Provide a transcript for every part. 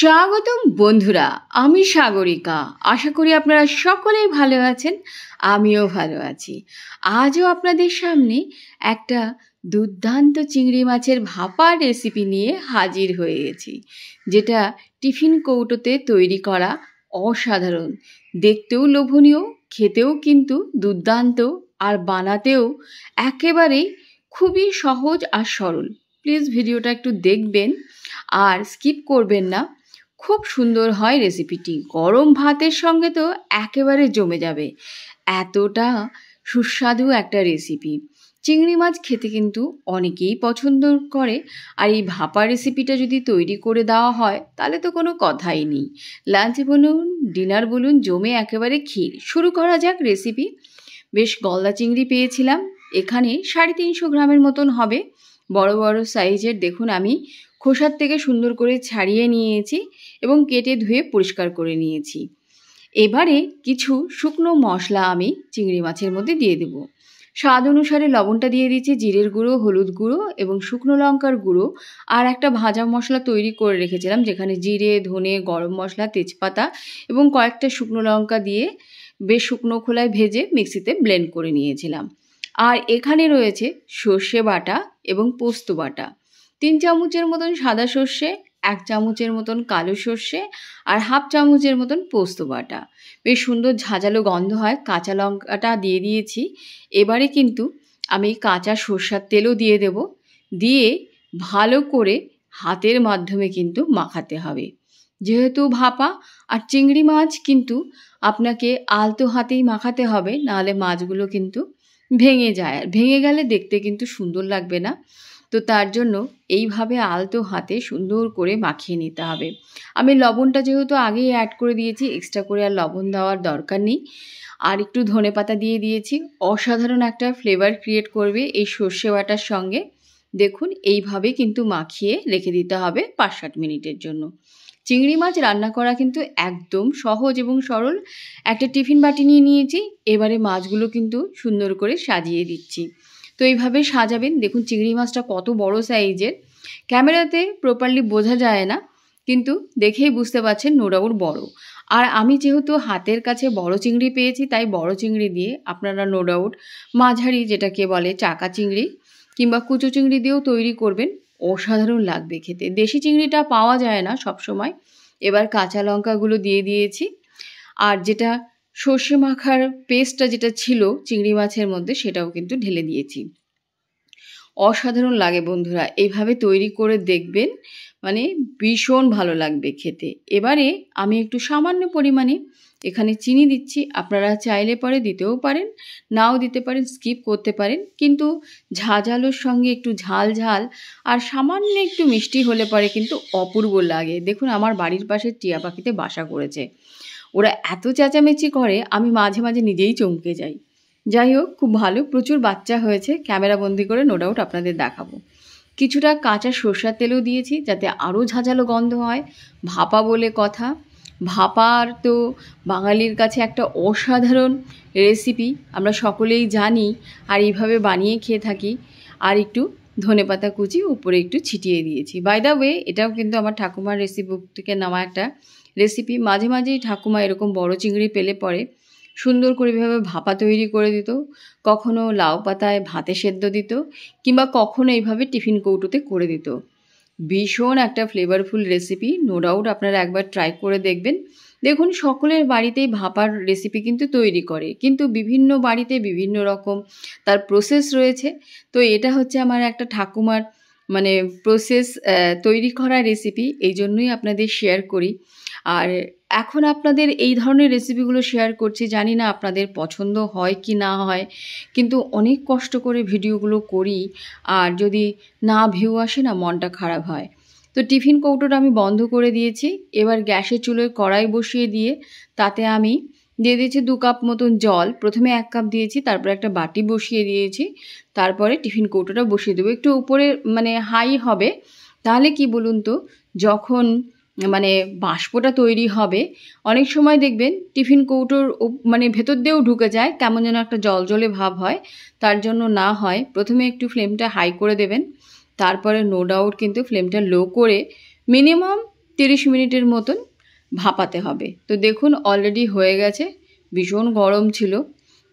স্বাগতম বন্ধুরা আমি সাগরিকা আশা করি আপনারা সকলেই ভালো আছেন আমিও ভালো আছি আজও আপনাদের সামনে একটা দুর্দান্ত চিংড়ি মাছের ভাপা রেসিপি নিয়ে হাজির হয়েছি যেটা টিফিন কৌটোতে তৈরি করা অসাধারণ দেখতেও লোভনীয় খেতেও কিন্তু দুর্দান্ত আর বানাতেও একেবারেই খুবই সহজ আর সরল প্লিজ ভিডিওটা একটু দেখবেন আর স্কিপ করবেন না খুব সুন্দর হয় রেসিপিটি গরম ভাতের সঙ্গে তো একেবারে জমে যাবে এতটা সুস্বাদু একটা রেসিপি চিংড়ি মাছ খেতে কিন্তু অনেকেই পছন্দ করে আর এই ভাপা রেসিপিটা যদি তৈরি করে দেওয়া হয় তাহলে তো কোনো কথাই নেই লাঞ্চ বলুন ডিনার বলুন জমে একেবারে ক্ষীর শুরু করা যাক রেসিপি বেশ গলদা চিংড়ি পেয়েছিলাম এখানে সাড়ে তিনশো গ্রামের মতন হবে বড় বড় সাইজের দেখুন আমি খোসার থেকে সুন্দর করে ছাড়িয়ে নিয়েছি এবং কেটে ধুয়ে পরিষ্কার করে নিয়েছি এবারে কিছু শুকনো মশলা আমি চিংড়ি মাছের মধ্যে দিয়ে দেব স্বাদ অনুসারে লবণটা দিয়ে দিচ্ছি জিরের গুঁড়ো হলুদ গুঁড়ো এবং শুকনো লঙ্কার গুঁড়ো আর একটা ভাজা মশলা তৈরি করে রেখেছিলাম যেখানে জিরে ধনে গরম মশলা তেজপাতা এবং কয়েকটা শুকনো লঙ্কা দিয়ে বেশ শুকনো খোলায় ভেজে মিক্সিতে ব্লেন্ড করে নিয়েছিলাম আর এখানে রয়েছে সর্ষে বাটা এবং পোস্ত বাটা তিন চামচের মতন সাদা সর্ষে এক চামচের মতন কালো সর্ষে আর হাফ চামচের মতন পোস্ত বাটা বেশ সুন্দর ঝাঁঝালো গন্ধ হয় কাঁচা লঙ্কাটা দিয়ে দিয়েছি এবারে কিন্তু আমি কাঁচা সর্ষার তেলও দিয়ে দেব দিয়ে ভালো করে হাতের মাধ্যমে কিন্তু মাখাতে হবে যেহেতু ভাপা আর চিংড়ি মাছ কিন্তু আপনাকে আলতো হাতেই মাখাতে হবে নাহলে মাছগুলো কিন্তু ভেঙে যায় আর ভেঙে গেলে দেখতে কিন্তু সুন্দর লাগবে না তো তার জন্য এইভাবে আলতো হাতে সুন্দর করে মাখিয়ে নিতে হবে আমি লবণটা যেহেতু আগেই অ্যাড করে দিয়েছি এক্সট্রা করে আর লবণ দেওয়ার দরকার নেই আর একটু ধনে পাতা দিয়ে দিয়েছি অসাধারণ একটা ফ্লেভার ক্রিয়েট করবে এই সর্ষে বাটার সঙ্গে দেখুন এইভাবে কিন্তু মাখিয়ে রেখে দিতে হবে পাঁচ সাত মিনিটের জন্য চিংড়ি মাছ রান্না করা কিন্তু একদম সহজ এবং সরল একটা টিফিন বাটি নিয়ে নিয়েছি এবারে মাছগুলো কিন্তু সুন্দর করে সাজিয়ে দিচ্ছি তো এইভাবে সাজাবেন দেখুন চিংড়ি মাছটা কত বড় সাইজের ক্যামেরাতে প্রপারলি বোঝা যায় না কিন্তু দেখেই বুঝতে পারছেন নোরাউর বড় আর আমি যেহেতু হাতের কাছে বড় চিংড়ি পেয়েছি তাই বড় চিংড়ি দিয়ে আপনারা নোডাউট মাঝারি যেটাকে বলে চাকা চিংড়ি কিংবা কুচো চিংড়ি দিয়েও তৈরি করবেন অসাধারণ লাগবে খেতে দেশি চিংড়িটা পাওয়া যায় না সব সময় এবার কাঁচা লঙ্কাগুলো দিয়ে দিয়েছি আর যেটা সর্ষে মাখার পেস্টটা যেটা ছিল চিংড়ি মাছের মধ্যে সেটাও কিন্তু ঢেলে দিয়েছি অসাধারণ লাগে বন্ধুরা এইভাবে তৈরি করে দেখবেন মানে ভীষণ ভালো লাগবে খেতে এবারে আমি একটু সামান্য পরিমাণে এখানে চিনি দিচ্ছি আপনারা চাইলে পরে দিতেও পারেন নাও দিতে পারেন স্কিপ করতে পারেন কিন্তু ঝাঝালোর সঙ্গে একটু ঝাল ঝাল আর সামান্য একটু মিষ্টি হলে পরে কিন্তু অপূর্ব লাগে দেখুন আমার বাড়ির পাশে টিয়া পাখিতে বাসা করেছে ওরা এত চেঁচামেচি করে আমি মাঝে মাঝে নিজেই চমকে যাই যাই হোক খুব ভালো প্রচুর বাচ্চা হয়েছে ক্যামেরা বন্দি করে নো ডাউট আপনাদের দেখাবো কিছুটা কাঁচা সর্ষার তেলও দিয়েছি যাতে আরও ঝাঁঝালো গন্ধ হয় ভাপা বলে কথা ভাপার তো বাঙালির কাছে একটা অসাধারণ রেসিপি আমরা সকলেই জানি আর এইভাবে বানিয়ে খেয়ে থাকি আর একটু ধনে পাতা কুচি উপরে একটু ছিটিয়ে দিয়েছি বাই দ্য ওয়ে এটাও কিন্তু আমার ঠাকুমার রেসিপি থেকে নেওয়া একটা রেসিপি মাঝে মাঝেই ঠাকুমা এরকম বড় চিংড়ি পেলে পরে সুন্দর করে এভাবে ভাপা তৈরি করে দিত কখনও লাউ পাতায় ভাতে সেদ্ধ দিত কিংবা কখনও এইভাবে টিফিন কৌটোতে করে দিত ভীষণ একটা ফ্লেভারফুল রেসিপি নো ডাউট আপনারা একবার ট্রাই করে দেখবেন দেখুন সকলের বাড়িতেই ভাপার রেসিপি কিন্তু তৈরি করে কিন্তু বিভিন্ন বাড়িতে বিভিন্ন রকম তার প্রসেস রয়েছে তো এটা হচ্ছে আমার একটা ঠাকুমার মানে প্রসেস তৈরি করা রেসিপি এই জন্যই আপনাদের শেয়ার করি আর এখন আপনাদের এই ধরনের রেসিপিগুলো শেয়ার করছি জানি না আপনাদের পছন্দ হয় কি না হয় কিন্তু অনেক কষ্ট করে ভিডিওগুলো করি আর যদি না ভিউ আসে না মনটা খারাপ হয় তো টিফিন কৌটোটা আমি বন্ধ করে দিয়েছি এবার গ্যাসের চুলোয় কড়াই বসিয়ে দিয়ে তাতে আমি দিয়ে দিয়েছি দু কাপ মতন জল প্রথমে এক কাপ দিয়েছি তারপরে একটা বাটি বসিয়ে দিয়েছি তারপরে টিফিন কৌটোটা বসিয়ে দেবো একটু উপরে মানে হাই হবে তাহলে কি বলুন তো যখন মানে বাষ্পটা তৈরি হবে অনেক সময় দেখবেন টিফিন কৌটোর মানে ভেতর দিয়েও ঢুকে যায় কেমন যেন একটা জল জলে ভাব হয় তার জন্য না হয় প্রথমে একটু ফ্লেমটা হাই করে দেবেন তারপরে নো ডাউট কিন্তু ফ্লেমটা লো করে মিনিমাম তিরিশ মিনিটের মতন ভাপাতে হবে তো দেখুন অলরেডি হয়ে গেছে ভীষণ গরম ছিল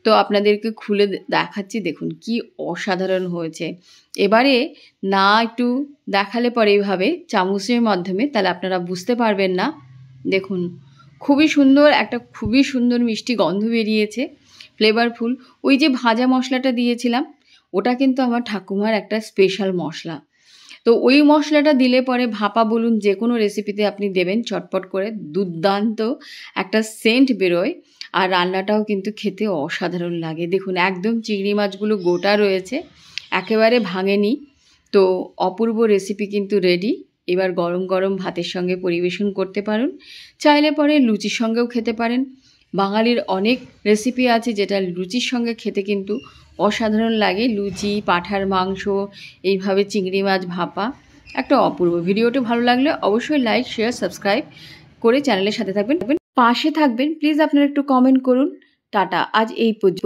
তো আপনাদেরকে খুলে দেখাচ্ছি দেখুন কি অসাধারণ হয়েছে এবারে না একটু দেখালে পরে এইভাবে চামচের মাধ্যমে তাহলে আপনারা বুঝতে পারবেন না দেখুন খুবই সুন্দর একটা খুবই সুন্দর মিষ্টি গন্ধ বেরিয়েছে ফ্লেভারফুল ওই যে ভাজা মশলাটা দিয়েছিলাম ওটা কিন্তু আমার ঠাকুমার একটা স্পেশাল মশলা তো ওই মশলাটা দিলে পরে ভাপা বলুন যে কোনো রেসিপিতে আপনি দেবেন চটপট করে দুর্দান্ত একটা সেন্ট বেরোয় আর রান্নাটাও কিন্তু খেতে অসাধারণ লাগে দেখুন একদম চিংড়ি মাছগুলো গোটা রয়েছে একেবারে ভাঙেনি তো অপূর্ব রেসিপি কিন্তু রেডি এবার গরম গরম ভাতের সঙ্গে পরিবেশন করতে পারেন চাইলে পরে লুচির সঙ্গেও খেতে পারেন বাঙালির অনেক রেসিপি আছে যেটা লুচির সঙ্গে খেতে কিন্তু অসাধারণ লাগে লুচি পাঠার মাংস এইভাবে চিংড়ি মাছ ভাপা একটা অপূর্ব ভিডিওটি ভালো লাগলে অবশ্যই লাইক শেয়ার সাবস্ক্রাইব করে চ্যানেলের সাথে থাকবেন পাশে থাকবেন প্লিজ আপনারা একটু কমেন্ট করুন টাটা আজ এই পর্যন্ত